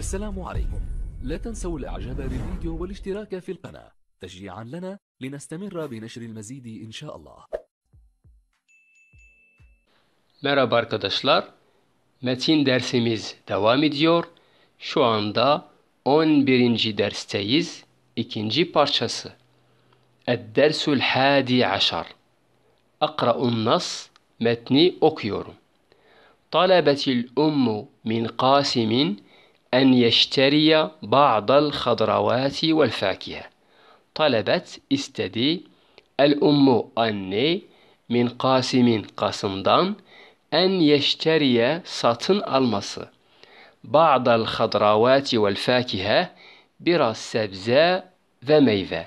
السلام عليكم لا تنسوا الاعجاب بالفيديو والاشتراك في القناة تشجيعا لنا لنستمر بنشر المزيد ان شاء الله مرحبا arkadaşlar متين درسimiz devam ediyor şu anda 11. dersteyiz ikinci parçası الدرس الحادي عشر أقرأ النص متني أوكيور طلبت الأم من قاسم أن يشتري بعض الخضروات والفاكهة طلبت استدي الأم أني من قاسم قاسمدان أن يشتري ساتن ألمس بعض الخضروات والفاكهة برا السبزة ve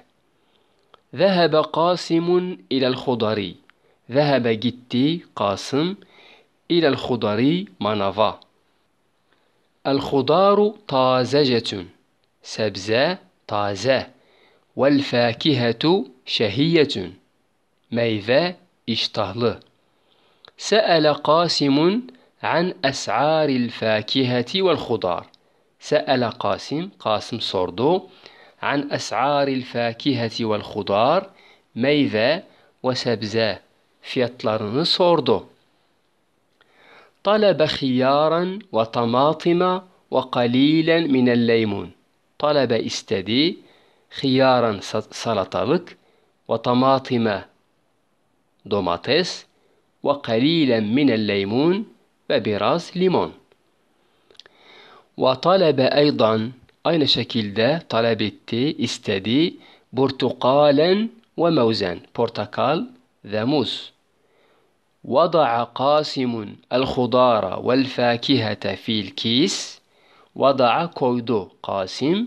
ذهب قاسم إلى الخضري. ذهب جدي قاسم إلى الخضري منافا. الخضار طازجة سبزة طازة والفاكهة شهية ميفا اشتهل سأل قاسم عن أسعار الفاكهة والخضار سأل قاسم قاسم صردو عن أسعار الفاكهة والخضار ميفا وسبزة فيطلرن صردو طلب خيارا وطماطم وقليلا من الليمون طلب استدي خيارا سلطابك وطماطم دوماتيس وقليلا من الليمون وبراز ليمون وطلب أيضا أين شكل ده طلب التي استدي برتقالا وموزا برتقال ذموز موز وضع قاسم الخضار والفاكهة في الكيس وضع كويدو قاسم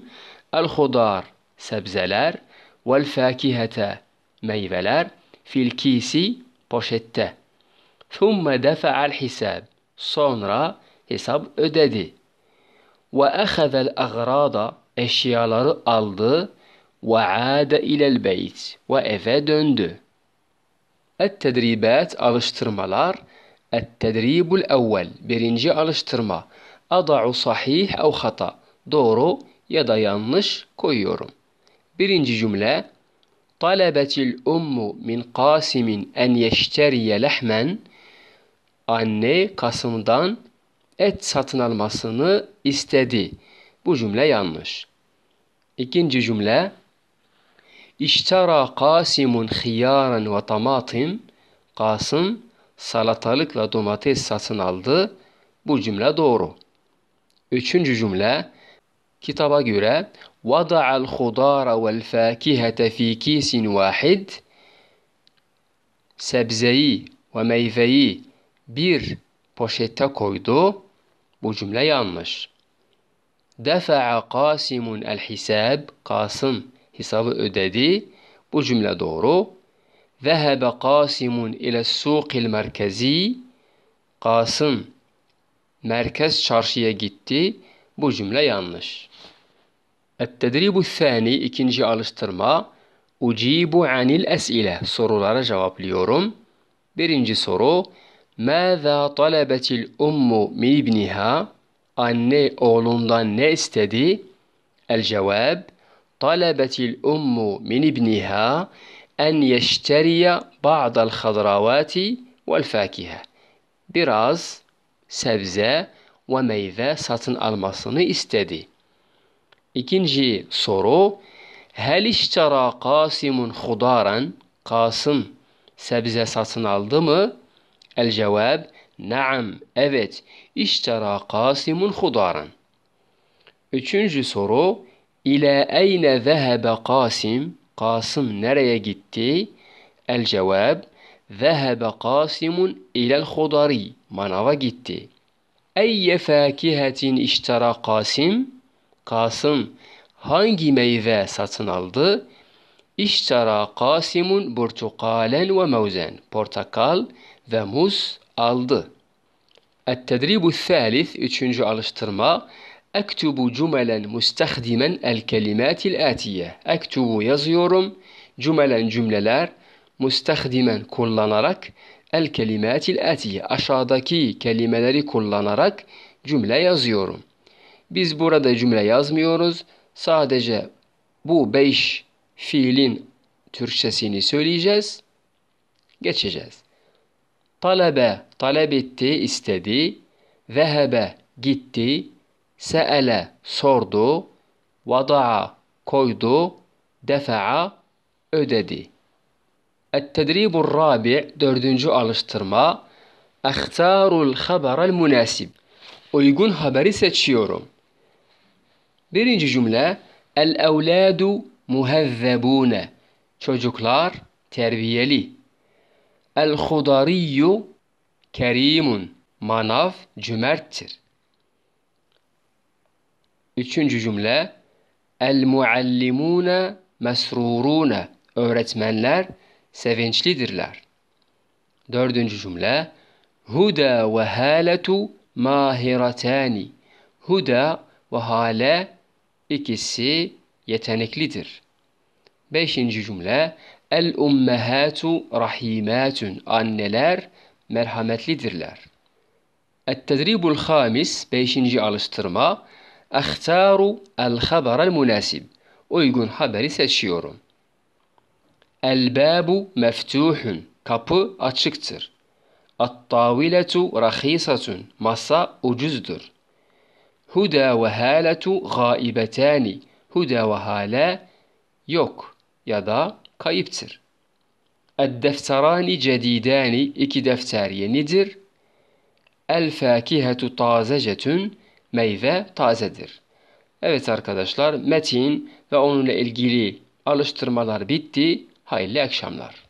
الخضار سبزلار والفاكهة meyveler في الكيس بوشتة ثم دفع الحساب صونرا حساب أددي وأخذ الأغراض أشيالر ألد وعاد إلى البيت وإفا دوندو Et-tedribat alıştırmalar. Et-tedribul evvel birinci alıştırma. Ada'u sahih ev hata doğru ya da yanlış koyuyorum. Birinci cümle Talebetil ummu min Kasim'in en yeşteriye lehmen Anne Kasım'dan et satın almasını istedi. Bu cümle yanlış. İkinci cümle İştara Kasimun hiyaran ve tamatim. Kasım salatalık ve domates satın aldı. Bu cümle doğru. Üçüncü cümle kitaba göre vada'al hudara vel fakihete fi kisin vahid sebzeyi ve meyveyi bir poşete koydu. Bu cümle yanlış. Defa'a Kasimun el hisab. Kasım hesabı ödedi. Bu cümle doğru. Vehebe Kasimun ile suqil merkezi. Kasım merkez çarşıya gitti. Bu cümle yanlış. Ettedribu sani ikinci alıştırma. Ucibu anil esile sorulara cevaplıyorum. Birinci soru. Mâzâ talebetil ummu min ibniha? Anne oğlundan ne istedi? El cevap. طلبت الأم من ابنها en yeşteriye ba'dal hadravati vel fakiha. Biraz sebze ve meyve satın almasını istedi. İkinci soru Hel iştara Kasimun hudaran Kasım sebze satın aldı mı? El cevap Naam evet iştara Kasimun hudaran. Üçüncü soru ile eyne zehebe Kasim? Kasım nereye gitti? El cevap Zehebe Kasimun ilel hudari. Manava gitti. Eyye fakihetin iştara Kasim? Kasım hangi meyve satın aldı? İştara Kasimun portakalen ve mevzen. Portakal ve muz aldı. Et-tedribu thalith, üçüncü alıştırma. Ektubu cümelen müstehdimen el kelimatil atiye. Ektubu yazıyorum. Cümelen cümleler müstehdimen kullanarak el kelimatil atiye. Aşağıdaki kelimeleri kullanarak cümle yazıyorum. Biz burada cümle yazmıyoruz. Sadece bu beş fiilin Türkçesini söyleyeceğiz. Geçeceğiz. Talebe talep etti, istedi. Vehebe gitti, سأل صردو وضع كويدو دفع أددي التدريب الرابع دردنجو ألشترما أختار الخبر المناسب أيقون خبر ستشيورو برنج جملة الأولاد مهذبون تشوجوكلار تربيلي الخضري كريم مناف جمرتر Üçüncü cumlə El muallimune məsrurunə Öğretmenler sevinçlidirlər. Dördüncü cümlə Huda və hələtu mahiratani Huda və hələ ikisi yeteneklidir. Beşinci cümle El ummehatu rahimatun Anneler merhametlidirler. التدريب الخامس 5. alıştırma أختار الخبر المناسب ويقول خبر ساتشيورون الباب مفتوح كاب أتشكتر الطاولة رخيصة مسا أجزدر هدى وهالة غائبتان هدى وهالا يوك يدا كايبتر الدفتران جديدان إكي دفتر يندر الفاكهة طازجة meyve tazedir. Evet arkadaşlar metin ve onunla ilgili alıştırmalar bitti. Hayırlı akşamlar.